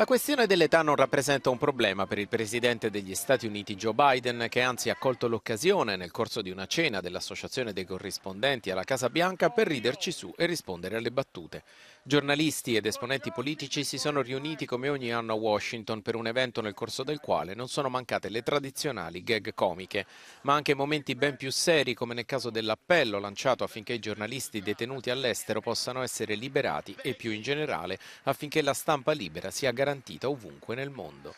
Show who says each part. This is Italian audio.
Speaker 1: La questione dell'età non rappresenta un problema per il presidente degli Stati Uniti Joe Biden, che anzi ha colto l'occasione nel corso di una cena dell'Associazione dei corrispondenti alla Casa Bianca per riderci su e rispondere alle battute. Giornalisti ed esponenti politici si sono riuniti come ogni anno a Washington per un evento nel corso del quale non sono mancate le tradizionali gag comiche, ma anche momenti ben più seri come nel caso dell'appello lanciato affinché i giornalisti detenuti all'estero possano essere liberati e più in generale affinché la stampa libera sia garantita garantita ovunque nel mondo.